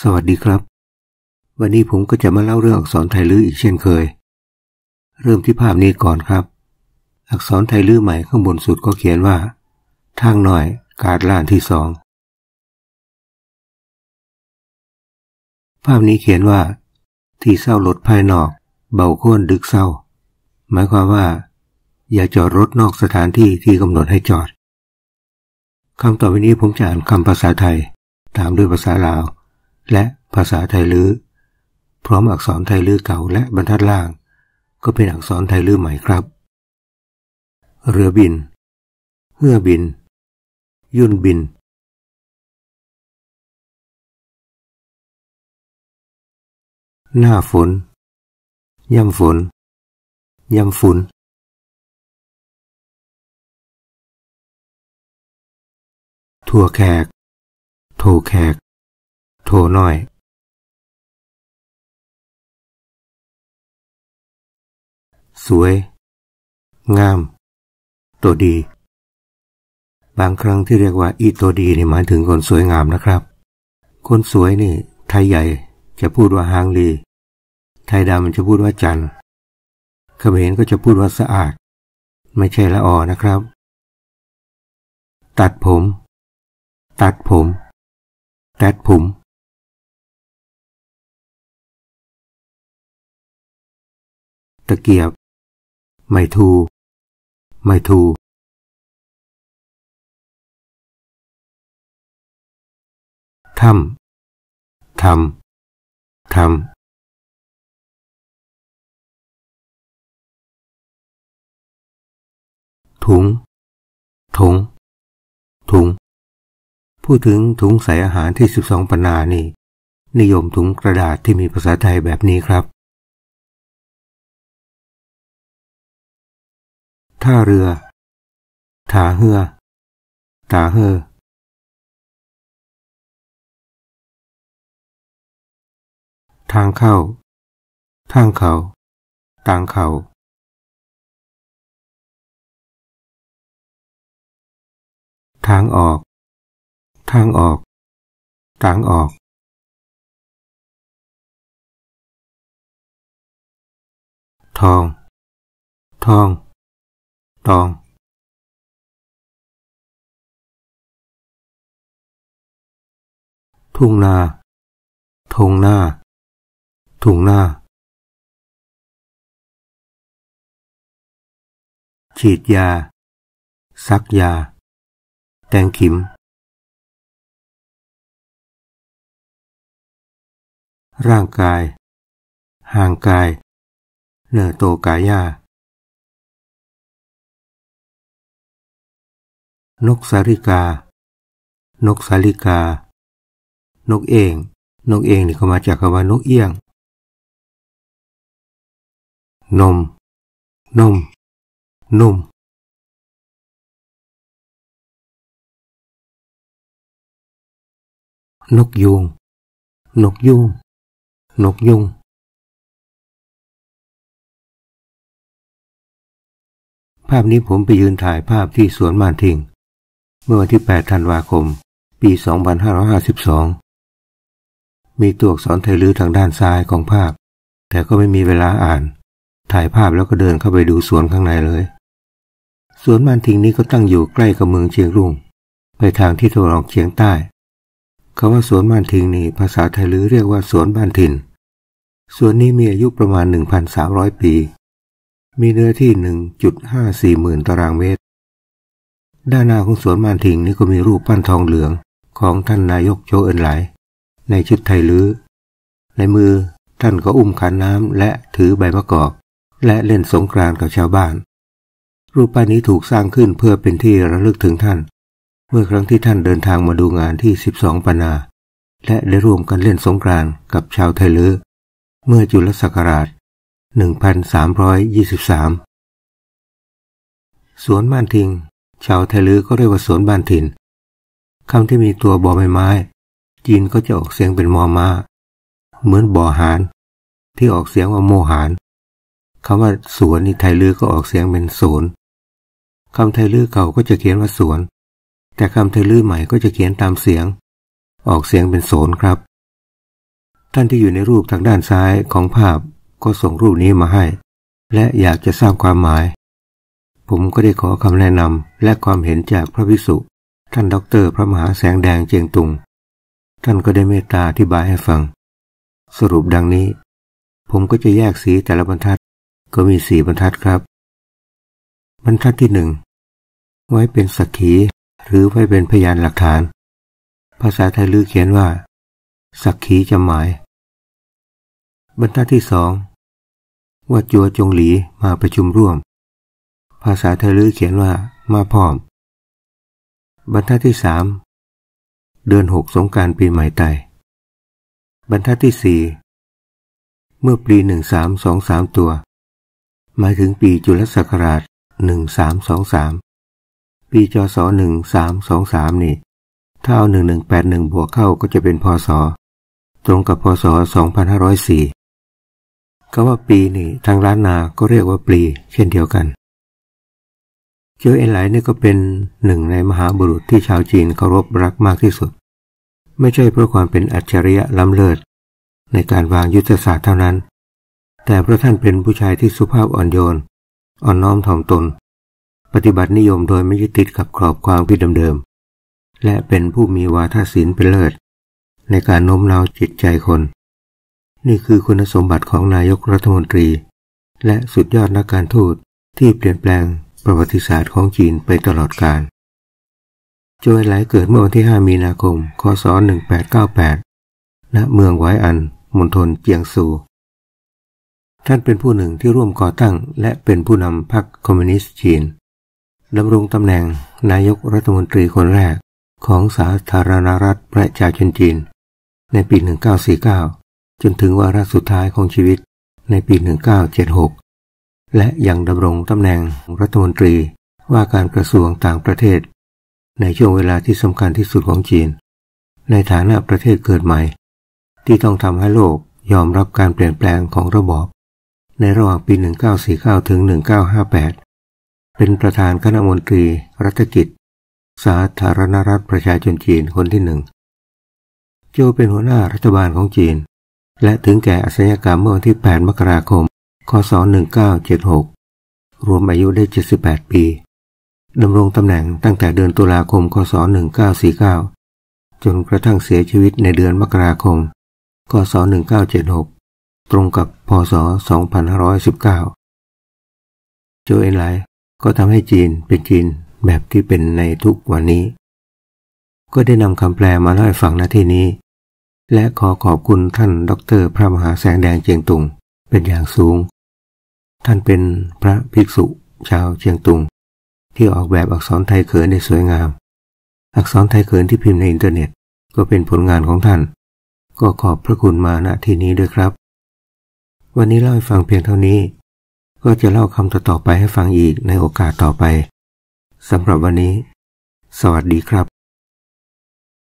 สวัสดีครับ วันนี้ผมก็จะมาเล่าเรื่องอักษรไทยลื้ออีกเช่นเคย เริ่มที่ภาพนี้ก่อนครับ อักษรไทยลื้อใหม่ข้างบนสุดก็เขียนว่า ทางหน่อยการล่านที่สองภาพนี้เขียนว่า ที่เศร้าหลดภายนอก เบาโค่นดึกเศร้าหมายความว่า อย่าจอดรถนอกสถานที่ที่กำหนดให้จอดคำต่อไปนี้ผมจะอ่านคำภาษาไทยตามด้วยภาษาลาวและภาษาไทยลื้อพร้อมอักษรไทยลื้อเก่าและบรรทัดล่าง ก็เป็นอักษรไทยลื้อใหม่ครับ เรือบินเฮือบิน ยุ่นบิน หน้าฝน ย่ำฝน ย่ำฝนถั่วแขกโถแขกโทน้อย สวย งาม ตัวดี บางครั้งที่เรียกว่าอีตัวดีนี่หมายถึงคนสวยงามนะครับ คนสวยนี่ไทยใหญ่จะพูดว่าฮางลีไทยดำมันจะพูดว่าจันเขมรก็จะพูดว่าสะอาด ไม่ใช่ละอ่อนะครับ ตัดผม ตัดผม ตัดผมตะเกียบ ไมทู ไมทูทำทำทำถุง ถุง ถุง พูดถึงถุงใส่อาหารที่สิบสปงนนานี่ นิยมถุงกระดาษที่มีภาษาไทยแบบนี้ครับท่าเรือถาเฮือถาเฮือ ทางเข้า ทางเขาต่างเขาทางออก ทางออกต่างออก ทอง ทองตองทุ่งนาทงหน้า ถุงหน้า ฉีดยา ซักยา แตงขิม ร่างกาย ห่างกาย เนอโตกายานกสาริกา นกสาริกา นกเอง นกเองนี่ก็มาจากคำว่านกเอี้ยง นม นมนมนกยุง นกยุง นกยุงภาพนี้ผมไปยืนถ่ายภาพที่สวนมานทิงเมื่อวันที่ 8 ธันวาคม ปี 2552 มีตัวอักษรไทยลื้อทางด้านซ้ายของภาพ แต่ก็ไม่มีเวลาอ่าน ถ่ายภาพแล้วก็เดินเข้าไปดูสวนข้างในเลย สวนมันทิงนี้ก็ตั้งอยู่ใกล้กับเมืองเชียงรุ่งไปทางที่ตะวันออกเฉียงใต้คำว่าสวนบ้านทิงนี่ภาษาไทยลือเรียกว่าสวนบ้านถิ่น สวนนี้มีอายุประมาณ 1,300 ปี มีเนื้อที่ 1.54 หมื่นตารางเมตรด้านหน้าของสวนมานถิงนี่ก็มีรูปปั้นทองเหลืองของท่านนายกโจเอินไหลในชุดไทยลื้อ ในมือท่านก็อุ้มขันน้ำและถือใบมะกอกและเล่นสงกรานกับชาวบ้าน รูปปั้นนี้ถูกสร้างขึ้นเพื่อเป็นที่ระลึกถึงท่าน เมื่อครั้งที่ท่านเดินทางมาดูงานที่ 12 ปนา และได้ร่วมกันเล่นสงกรานกับชาวไทยลื้อเมื่อจุลศักราช1323 สวนม่านทิงชาวไทลือก็เรียกว่าสวนบ้านถิ่นคำที่มีตัวบอใบไม้จีนก็จะออกเสียงเป็นมอมา เหมือนบ่อหานที่ออกเสียงว่าโมหานคำว่าสวนในไทยลือก็ออกเสียงเป็นสวนคำไทยลือเก่าก็จะเขียนว่าสวน แต่คำไทยลือใหม่ก็จะเขียนตามเสียง ออกเสียงเป็นโสนครับ ท่านที่อยู่ในรูปทางด้านซ้ายของภาพก็ส่งรูปนี้มาให้ และอยากจะทราบความหมายผมก็ได้ขอคำแนะนำและความเห็นจากพระภิกษุท่านด็อกเตอร์พระมหาแสงแดงเจียงตุง ท่านก็ได้เมตตาอธิบายให้ฟัง สรุปดังนี้ ผมก็จะแยกสีแต่ละบรรทัดก็มีสี่บรรทัดครับ บรรทัดที่หนึ่งไว้เป็นสักขีหรือไว้เป็นพยานหลักฐาน ภาษาไทยลือเขียนว่า สักขีจำหมาย บรรทัดที่สองว่าจัวจงหลีมาประชุมร่วมภาษาไทยลือเขียนว่ามาพอม บรรทัดที่สาม เดือนหกสงการปีใหม่ไตบรรทัดที่สี่ เมื่อปีหนึ่งสามสองสามตัว หมายถึงปีจุลศักราชหนึ่งสามสองสามปีจศหนึ่งสามสองสามนี่ถ้าเอาหนึ่งหนึ่งแปดหนึ่งบวกเข้าก็จะเป็นพศตรงกับพศสองพันห้าร้อยสี่ก็ว่าปีนี่ทางล้านนาก็เรียกว่าปีเช่นเดียวกันเจ้าเอ็นไหลนี่ก็เป็นหนึ่งในมหาบุรุษที่ชาวจีนเคารพรักมากที่สุด ไม่ใช่เพราะความเป็นอัจฉริยะล้ำเลิศในการวางยุทธศาสตร์เท่านั้น แต่เพราะท่านเป็นผู้ชายที่สุภาพอ่อนโยนอ่อนน้อมถ่อมตน ปฏิบัตินิยมโดยไม่ยึดติดกับกรอบความคิดเดิมๆและเป็นผู้มีวาทศิลป์เป็นเลิศในการโน้มน้าวจิตใจคน นี่คือคุณสมบัติของนายกรัฐมนตรี และสุดยอดนักการทูตที่เปลี่ยนแปลงประวัติศาสตร์ของจีนไปตลอดกาลโจยไหลเกิดเมื่อวันที่ 5 มีนาคม คศ 1898 ณ เมืองไวอัน มณฑลเจียงซู ท่านเป็นผู้หนึ่งที่ร่วมก่อตั้งและเป็นผู้นำพรรคคอมมิวนิสต์จีนดำรงตำแหน่งนายกรัฐมนตรีคนแรกของสาธารณรัฐประชาชนจีน ในปี 1949 จนถึงวาระสุดท้ายของชีวิตในปี 1976และยังดำรงตำแหน่งรัฐมนตรีว่าการกระทรวงต่างประเทศ ในช่วงเวลาที่สำคัญที่สุดของจีน ในฐานะประเทศเกิดใหม่ ที่ต้องทำให้โลกยอมรับการเปลี่ยนแปลงของระบอบในระหว่างปี 1949ถึง1958 เป็นประธานคณะมนตรีรัฐกิจ สาธารณรัฐประชาชนจีนคนที่หนึ่ง โจเป็นหัวหน้ารัฐบาลของจีน และถึงแก่อสัญกรรมเมื่อวันที่ 8 มกราคมคศ1976 รวมอายุได้ 78 ปีดำรงตำแหน่งตั้งแต่เดือนตุลาคมคศ1949 จนกระทั่งเสียชีวิตในเดือนมกราคมคศ1976 ตรงกับ พศ 2519โจเอ็นไลก็ทำให้จีนเป็นจีนแบบที่เป็นในทุกวันนี้ ก็ได้นำคำแปลมาเล่าให้ฟังณที่นี้ และขอขอบคุณท่าน ดร พระมหาแสงแดงเจียงตุง เป็นอย่างสูงท่านเป็นพระภิกษุชาว เชียงตุง ที่ออกแบบอักษรไทยเขินได้สวยงาม อักษรไทยเขินที่พิมพ์ในอินเทอร์เน็ตก็เป็นผลงานของท่าน ก็ขอบพระคุณมาณที่นี้ด้วยครับ วันนี้เล่าให้ฟังเพียงเท่านี้ ก็จะเล่าคำต่อๆไปให้ฟังอีกในโอกาสต่อไปสำหรับวันนี้ สวัสดีครับ